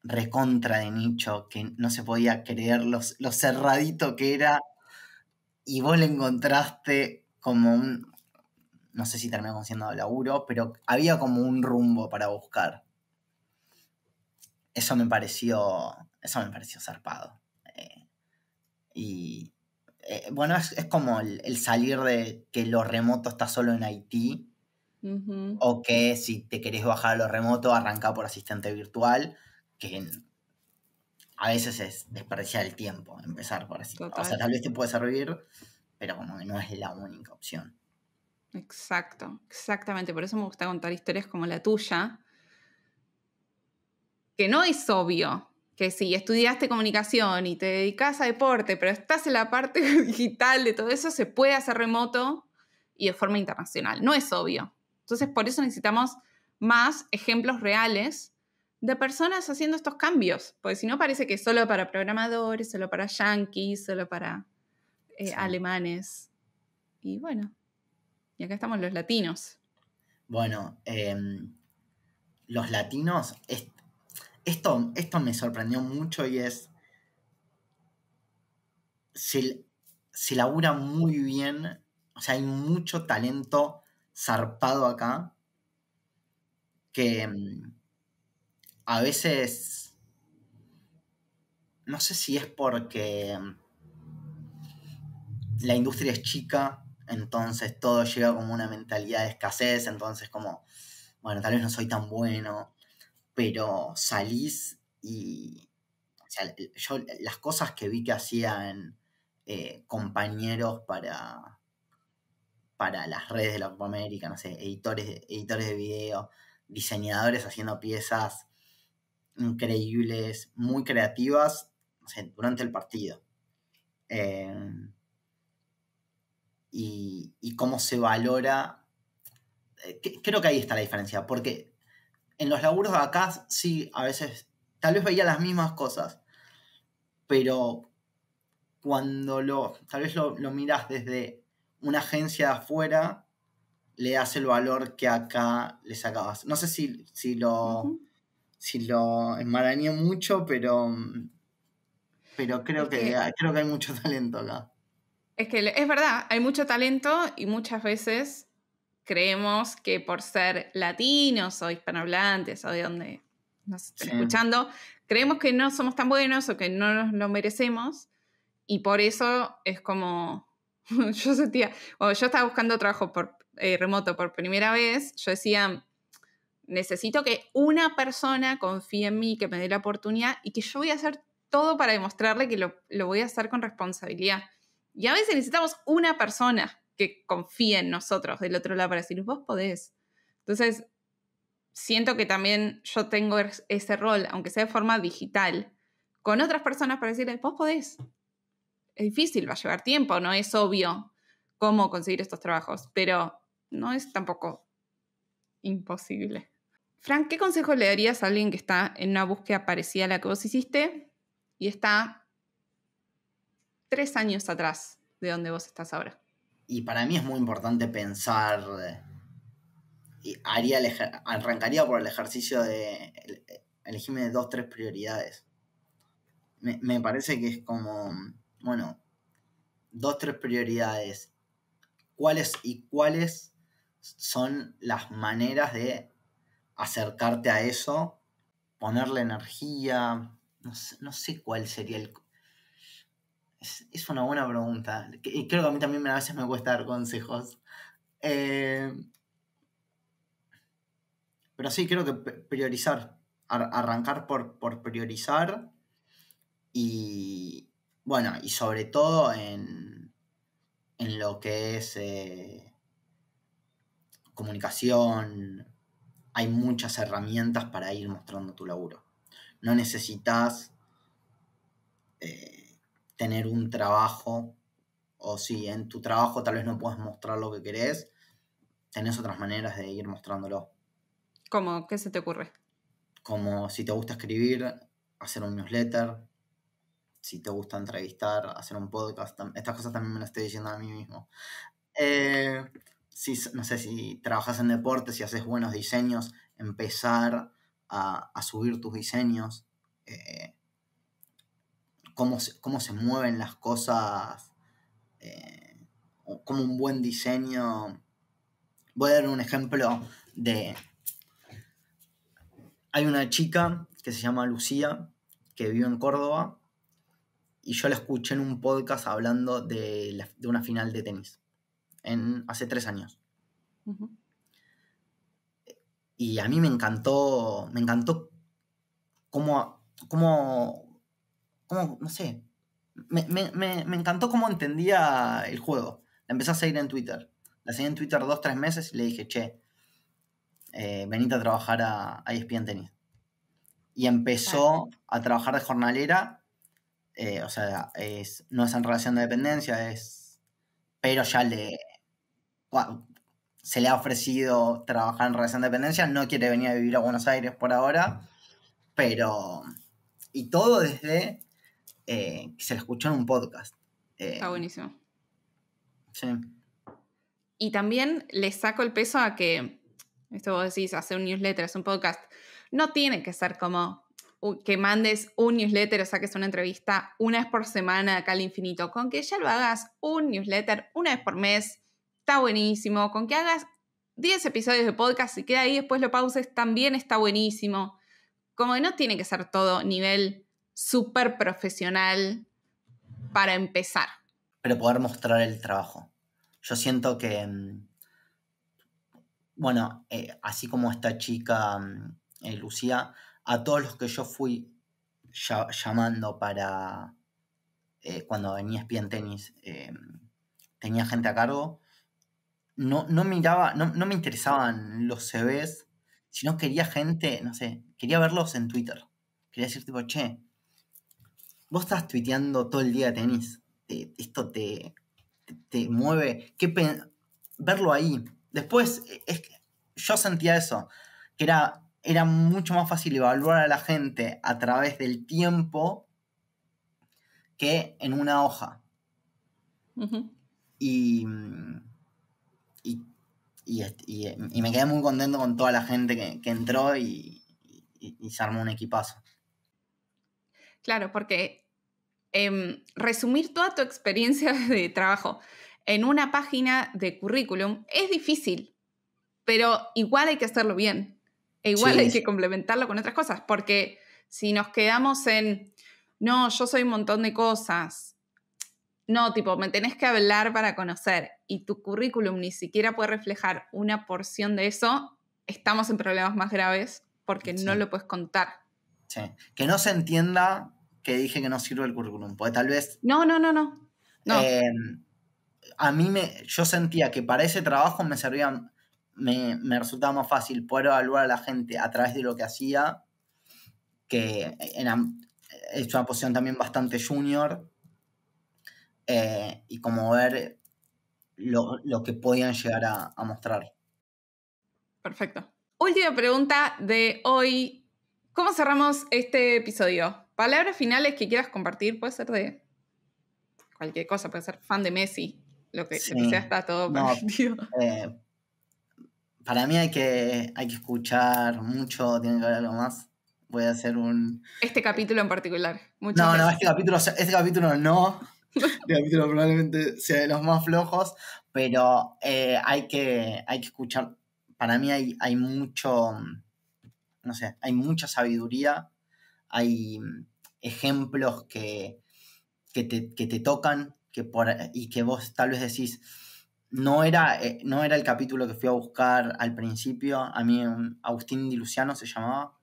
recontra de nicho, que no se podía creer lo, cerradito que era, y vos le encontraste como un, no sé si terminó siendo laburo, pero había como un rumbo para buscar. Eso me pareció, eso me pareció zarpado. Eh, y eh, bueno, es, como el, salir de que lo remoto está solo en Haití, o que si te querés bajar a lo remoto, arranca por asistente virtual que a veces es desperdiciar el tiempo, empezar por así. O sea, tal vez te puede servir, pero bueno, no es la única opción. Exacto, exactamente. Por eso me gusta contar historias como la tuya, que no es obvio que si estudiaste comunicación y te dedicas a deporte, pero estás en la parte [LAUGHS] digital de todo eso, se puede hacer remoto y de forma internacional. No es obvio. Entonces, por eso necesitamos más ejemplos reales de personas haciendo estos cambios, porque si no parece que solo para programadores, solo para yankees, solo para eh, alemanes. Y bueno, y acá estamos los latinos. Bueno, em, los latinos, esto, esto me sorprendió mucho y es, se, se labura muy bien, o sea, hay mucho talento zarpado acá que em, a veces, no sé si es porque la industria es chica, entonces todo llega como una mentalidad de escasez, entonces como, bueno, tal vez no soy tan bueno, pero salís y, o sea, yo las cosas que vi que hacían eh, compañeros para, para las redes de la América, no sé, editores, editores de video, diseñadores haciendo piezas increíbles, muy creativas durante el partido. Em, y, cómo se valora. Eh, creo que ahí está la diferencia, porque en los laburos de acá sí, a veces, tal vez veía las mismas cosas, pero cuando lo, tal vez lo, miras desde una agencia de afuera, le das el valor que acá le sacabas. No sé si, si lo si lo enmarañé mucho, pero, mm, pero creo, que, creo que hay mucho [LAUGHS] talento acá. Es que es verdad, hay mucho talento y muchas veces creemos que por ser latinos o hispanohablantes o de donde nos estén escuchando, creemos que no somos tan buenos o que no nos lo merecemos y por eso es como [LAUGHS] yo sentía, o yo estaba buscando trabajo por eh, remoto por primera vez, yo decía, necesito que una persona confíe en mí, que me dé la oportunidad y que yo voy a hacer todo para demostrarle que lo, voy a hacer con responsabilidad. Y a veces necesitamos una persona que confíe en nosotros del otro lado para decir, vos podés. Entonces, siento que también yo tengo ese rol, aunque sea de forma digital, con otras personas para decirle, vos podés. Es difícil, va a llevar tiempo, no es obvio cómo conseguir estos trabajos, pero no es tampoco imposible. Frank, ¿qué consejo le darías a alguien que está en una búsqueda parecida a la que vos hiciste y está tres años atrás de donde vos estás ahora? Y para mí es muy importante pensar, eh, y haría arrancaría por el ejercicio de elegirme dos, tres prioridades. Me, me parece que es como, bueno, dos, tres prioridades. ¿Cuáles y cuáles son las maneras de acercarte a eso, ponerle energía, no sé, cuál sería el... Es, una buena pregunta. Y creo que a mí también a veces me cuesta dar consejos. Eh, pero sí, creo que priorizar. arrancar por, priorizar. Y bueno, y sobre todo en, en lo que es eh, comunicación, hay muchas herramientas para ir mostrando tu laburo. No necesitas eh, tener un trabajo, o si en tu trabajo tal vez no puedes mostrar lo que querés, tenés otras maneras de ir mostrándolo. ¿Cómo? ¿Qué se te ocurre? Como si te gusta escribir, hacer un newsletter, si te gusta entrevistar, hacer un podcast. Estas cosas también me las estoy diciendo a mí mismo. Eh, si, no sé, si trabajas en deportes, si haces buenos diseños, empezar a, subir tus diseños, eh, cómo, se, mueven las cosas, eh, cómo un buen diseño... Voy a dar un ejemplo de... Hay una chica que se llama Lucía, que vive en Córdoba, y yo la escuché en un podcast hablando de una final de tenis hace tres años. Y a mí me encantó, me encantó cómo, cómo, no sé, me, encantó cómo entendía el juego. La empecé a seguir en Twitter. La seguí en Twitter dos, tres meses y le dije, che, eh, venite a trabajar a, a ESPN Tenis. Y empezó a trabajar de jornalera. Eh, o sea, es, no es en relación de dependencia, es. Pero ya le, se le ha ofrecido trabajar en Relación de Dependencia, no quiere venir a vivir a Buenos Aires por ahora, pero... Y todo desde eh, que se le escuchó en un podcast. Eh. Está buenísimo. Sí. Y también le saco el peso a que, esto vos decís, hacer un newsletter, hacer un podcast, no tiene que ser como que mandes un newsletter o saques una entrevista una vez por semana acá al infinito, con que ya lo hagas un newsletter una vez por mes, está buenísimo. Con que hagas 10 episodios de podcast y queda ahí, después lo pauses, también está buenísimo. Como que no tiene que ser todo nivel súper profesional para empezar. Pero poder mostrar el trabajo. Yo siento que, mm, bueno, eh, así como esta chica, mm, eh, Lucía, a todos los que yo fui llamando para eh, cuando venía en e Tenis, tenía gente a cargo no, miraba, no, me interesaban los CVs, sino quería gente, no sé, quería verlos en Twitter. Quería decir tipo, che, vos estás tuiteando todo el día de tenis. esto te, te, mueve. verlo ahí. Después, e-, es yo sentía eso, que era, era mucho más fácil evaluar a la gente a través del tiempo que en una hoja. Y y, me quedé muy contento con toda la gente que, entró y, se armó un equipazo. Claro, porque em, resumir toda tu experiencia [LAUGHS] de trabajo en una página de currículum es difícil, pero igual hay que hacerlo bien. E igual hay que complementarlo con otras cosas, porque si nos quedamos en, no, yo soy un montón de cosas, no, tipo, me tenés que hablar para conocer y tu currículum ni siquiera puede reflejar una porción de eso, estamos en problemas más graves porque no lo puedes contar. Sí. Que no se entienda que dije que no sirve el currículum, porque tal vez... No, no, no, no. no. Eh, a mí me, yo sentía que para ese trabajo me servía, me, me resultaba más fácil poder evaluar a la gente a través de lo que hacía, que era, es una posición también bastante junior, eh, y como ver lo, que podían llegar a, mostrar. Perfecto. Última pregunta de hoy. ¿Cómo cerramos este episodio? Palabras finales que quieras compartir, puede ser de cualquier cosa, puede ser fan de Messi, lo que, sea está todo eh, para mí hay que, hay que escuchar mucho, tiene que haber algo más. Voy a hacer un... Este capítulo en particular. no, no, este capítulo, este capítulo no. El [LAUGHS] capítulo probablemente sea de los más flojos, pero eh, hay, que, hay que escuchar. Para mí hay, hay mucho, no sé, hay mucha sabiduría, hay ejemplos que, que, te, que te tocan que por, y que vos tal vez decís, no era, eh, no era el capítulo que fui a buscar al principio, a mí Agustín Di Luciano se llamaba.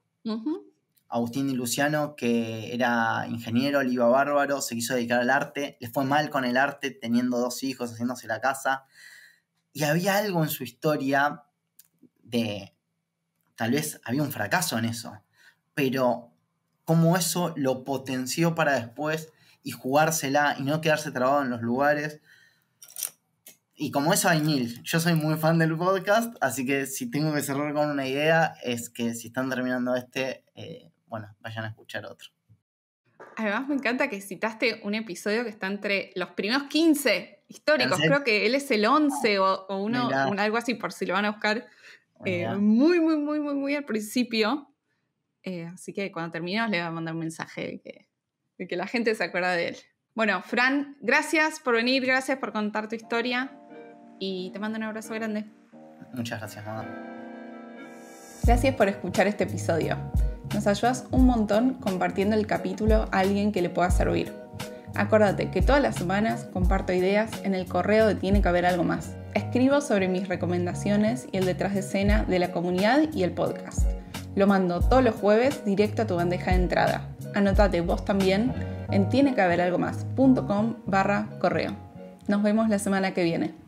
Agustín Di Luciano, que era ingeniero, le iba bárbaro, se quiso dedicar al arte, le fue mal con el arte, teniendo dos hijos, haciéndose la casa. Y había algo en su historia de, tal vez había un fracaso en eso, pero cómo eso lo potenció para después y jugársela y no quedarse trabado en los lugares. Y como eso hay mil, yo soy muy fan del podcast, así que si tengo que cerrar con una idea es que si están terminando este, eh, bueno, vayan a escuchar otro. Además, me encanta que citaste un episodio que está entre los primeros 15 históricos. Creo que él es el 11 o, uno, algo así, por si lo van a buscar. muy, muy, muy, muy, muy al principio. así que cuando terminemos le voy a mandar un mensaje de que, la gente se acuerda de él. Bueno, Fran, gracias por venir, gracias por contar tu historia y te mando un abrazo grande. Muchas gracias, Gracias por escuchar este episodio. Nos ayudas un montón compartiendo el capítulo a alguien que le pueda servir. Acuérdate que todas las semanas comparto ideas en el correo de Tiene que haber algo más. Escribo sobre mis recomendaciones y el detrás de escena de la comunidad y el podcast. Lo mando todos los jueves directo a tu bandeja de entrada. Anótate vos también en más.com barra correo. Nos vemos la semana que viene.